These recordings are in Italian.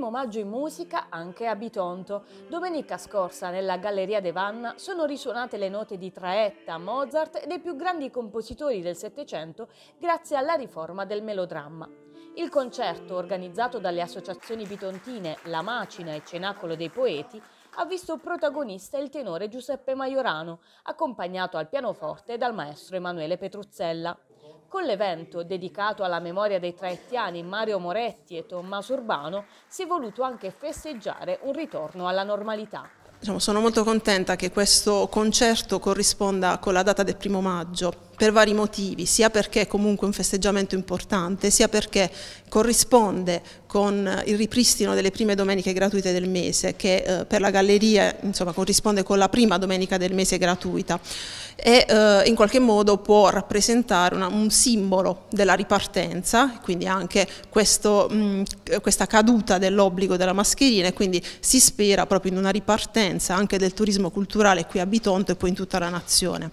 primo maggio in musica anche a Bitonto. Domenica scorsa nella Galleria De Vanna sono risuonate le note di Traetta, Mozart e dei più grandi compositori del Settecento grazie alla riforma del melodramma. Il concerto, organizzato dalle associazioni bitontine La Macina e Cenacolo dei Poeti, ha visto protagonista il tenore Giuseppe Maiorano, accompagnato al pianoforte dal maestro Emanuele Petruzzella. Con l'evento dedicato alla memoria dei traettiani Mario Moretti e Tommaso Urbano si è voluto anche festeggiare un ritorno alla normalità. Diciamo, sono molto contenta che questo concerto corrisponda con la data del primo maggio per vari motivi, sia perché è comunque un festeggiamento importante, sia perché corrisponde con eh, il ripristino delle prime domeniche gratuite del mese, che eh, per la galleria insomma, corrisponde con la prima domenica del mese gratuita e eh, in qualche modo può rappresentare una, un simbolo della ripartenza, quindi anche questo, mh, mm, questa caduta dell'obbligo della mascherina e quindi si spera proprio in una ripartenza anche del turismo culturale qui a Bitonto e poi in tutta la nazione.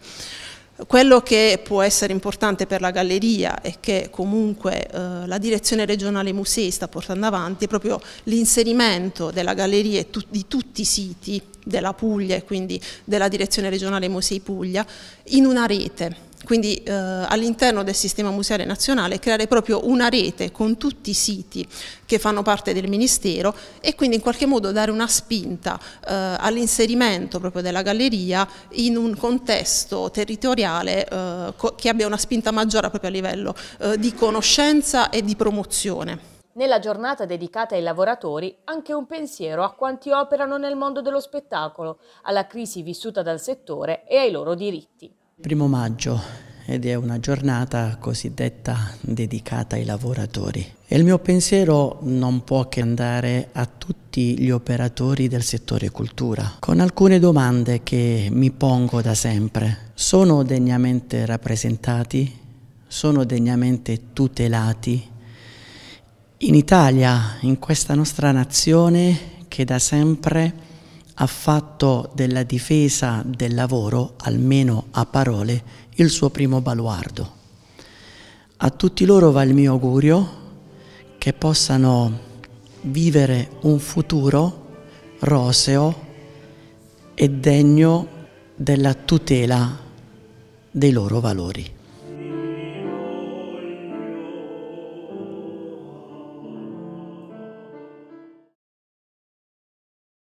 Quello che può essere importante per la galleria e che comunque eh, la direzione regionale musei sta portando avanti è proprio l'inserimento della galleria e di tutti i siti della Puglia e quindi della direzione regionale musei Puglia in una rete quindi eh, all'interno del sistema museale nazionale creare proprio una rete con tutti i siti che fanno parte del Ministero e quindi in qualche modo dare una spinta eh, all'inserimento proprio della galleria in un contesto territoriale eh, che abbia una spinta maggiore proprio a livello eh, di conoscenza e di promozione. Nella giornata dedicata ai lavoratori, anche un pensiero a quanti operano nel mondo dello spettacolo, alla crisi vissuta dal settore e ai loro diritti. Primo maggio ed è una giornata cosiddetta dedicata ai lavoratori. E il mio pensiero non può che andare a tutti gli operatori del settore cultura, con alcune domande che mi pongo da sempre. Sono degnamente rappresentati? Sono degnamente tutelati? In Italia, in questa nostra nazione che da sempre ha fatto della difesa del lavoro, almeno a parole, il suo primo baluardo. A tutti loro va il mio augurio che possano vivere un futuro roseo e degno della tutela dei loro valori.